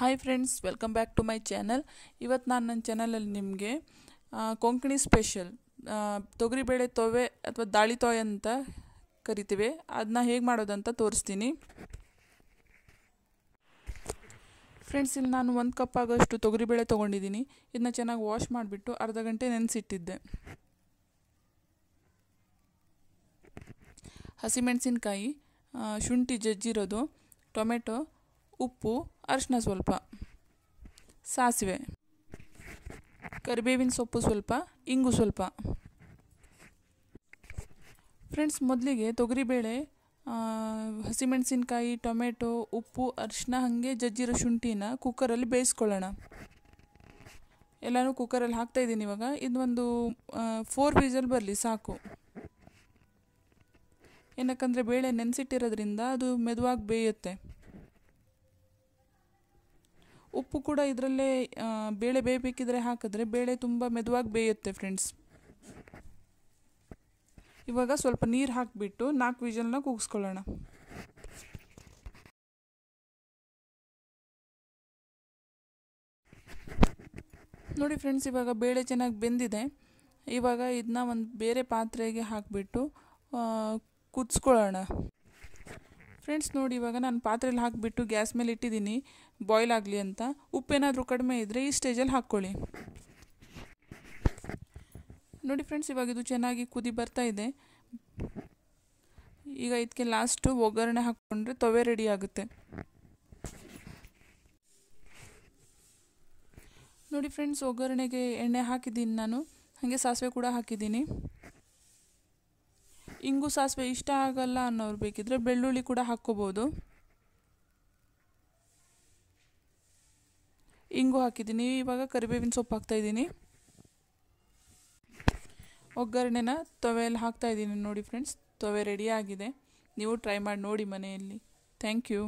hi friends welcome back to my channel ಇವತ್ತು ನಾನು ನನ್ನ ಚಾನಲಲ್ಲಿ ನಿಮಗೆ ಕೊಂಕಣಿ ಸ್ಪೆಷಲ್ ತೊಗರಿಬೇಳೆ ತೊವೆ ಅಥವಾ ದಾಳಿ ತೊಯ್ ಅಂತ ಕರಿತೀವಿ ಅದನ್ನ ಹೇಗೆ ಮಾಡೋದಂತ ತೋರಿಸ್ತೀನಿ ಫ್ರೆಂಡ್ಸ್ ಇಲ್ಲಿ ನಾನು ಒಂದು ಕಪ್ ಆಗೋಷ್ಟು ತೊಗರಿಬೇಳೆ ತೊಗೊಂಡಿದ್ದೀನಿ ಇದನ್ನ ಚೆನ್ನಾಗಿ ವಾಶ್ ಮಾಡಿಬಿಟ್ಟು ಅರ್ಧ ಗಂಟೆ ನೆನೆಸಿಟ್ಟಿದ್ದೆ ಹಸಿಮೆಣಸಿನ್ಕಾಯಿ ಶುಂಠಿ ಜಜ್ಜಿರೋದು ಟೊಮೆಟೊ ಉಪ್ಪು ಅರಿಶಿನ ಸ್ವಲ್ಪ ಸಾಸಿವೆ ಕರಿಬೇವಿನ ಸೊಪ್ಪು ಸ್ವಲ್ಪ ಇಂಗು ಸ್ವಲ್ಪ ಫ್ರೆಂಡ್ಸ್ ಮೊದಲಿಗೆ ತೊಗರಿಬೇಳೆ ಹಸಿಮೆಣಸಿನ್ಕಾಯಿ ಟೊಮೆಟೊ ಉಪ್ಪು ಅರಿಶಿನ ಹಾಗೆ ಜಜ್ಜಿರೋ ಶುಂಠಿನ ಕುಕ್ಕರಲ್ಲಿ ಬೇಯಿಸ್ಕೊಳ್ಳೋಣ ಎಲ್ಲನೂ ಕುಕ್ಕರಲ್ಲಿ ಇದ್ದೀನಿ ಇವಾಗ ಇದೊಂದು ಫೋರ್ ಪೀಸಲ್ಲಿ ಬರಲಿ ಸಾಕು ಏನಕ್ಕಂದರೆ ಬೇಳೆ ನೆನೆಸಿಟ್ಟಿರೋದ್ರಿಂದ ಅದು ಮೆದುವಾಗಿ ಬೇಯುತ್ತೆ ಉಪ್ಪು ಕೂಡ ಇದರಲ್ಲೇ ಬೇಳೆ ಬೇಯಬೇಕಿದ್ರೆ ಹಾಕಿದ್ರೆ ಬೇಳೆ ತುಂಬ ಮೆದುವಾಗಿ ಬೇಯುತ್ತೆ ಫ್ರೆಂಡ್ಸ್ ಇವಾಗ ಸ್ವಲ್ಪ ನೀರು ಹಾಕಿಬಿಟ್ಟು ನಾಲ್ಕು ವಿಜಲ್ನ ಕೂಗಿಸ್ಕೊಳ್ಳೋಣ ನೋಡಿ ಫ್ರೆಂಡ್ಸ್ ಇವಾಗ ಬೇಳೆ ಚೆನ್ನಾಗಿ ಬೆಂದಿದೆ ಇವಾಗ ಇದನ್ನ ಒಂದು ಬೇರೆ ಪಾತ್ರೆಗೆ ಹಾಕಿಬಿಟ್ಟು ಕುದಿಸ್ಕೊಳ್ಳೋಣ ಫ್ರೆಂಡ್ಸ್ ನೋಡಿ ಇವಾಗ ನಾನು ಪಾತ್ರೆಯಲ್ಲಿ ಹಾಕಿಬಿಟ್ಟು ಗ್ಯಾಸ್ ಮೇಲೆ ಇಟ್ಟಿದ್ದೀನಿ ಬಾಯ್ಲ್ ಆಗಲಿ ಅಂತ ಉಪ್ಪೇನಾದರೂ ಕಡಿಮೆ ಇದ್ದರೆ ಈ ಸ್ಟೇಜಲ್ಲಿ ಹಾಕ್ಕೊಳ್ಳಿ ನೋಡಿ ಫ್ರೆಂಡ್ಸ್ ಇವಾಗ ಇದು ಚೆನ್ನಾಗಿ ಕುದಿ ಬರ್ತಾ ಇದೆ ಈಗ ಇದಕ್ಕೆ ಲಾಸ್ಟು ಒಗ್ಗರಣೆ ಹಾಕ್ಕೊಂಡ್ರೆ ತವೆ ರೆಡಿ ಆಗುತ್ತೆ ನೋಡಿ ಫ್ರೆಂಡ್ಸ್ ಒಗ್ಗರಣೆಗೆ ಎಣ್ಣೆ ಹಾಕಿದ್ದೀನಿ ನಾನು ಹಾಗೆ ಸಾಸಿವೆ ಕೂಡ ಹಾಕಿದ್ದೀನಿ ಇಂಗು ಸಾಸಿವೆ ಇಷ್ಟ ಆಗಲ್ಲ ಅನ್ನೋರು ಬೇಕಿದ್ರೆ ಬೆಳ್ಳುಳ್ಳಿ ಕೂಡ ಹಾಕ್ಕೋಬೋದು ಇಂಗು ಹಾಕಿದ್ದೀನಿ ಇವಾಗ ಕರಿಬೇವಿನ ಸೊಪ್ಪು ಹಾಕ್ತಾಯಿದ್ದೀನಿ ಒಗ್ಗರಣೆನ ತವೆಯಲ್ಲಿ ಹಾಕ್ತಾಯಿದ್ದೀನಿ ನೋಡಿ ಫ್ರೆಂಡ್ಸ್ ತೊವೆ ರೆಡಿ ಆಗಿದೆ ನೀವು ಟ್ರೈ ಮಾಡಿ ನೋಡಿ ಮನೆಯಲ್ಲಿ ಥ್ಯಾಂಕ್ ಯು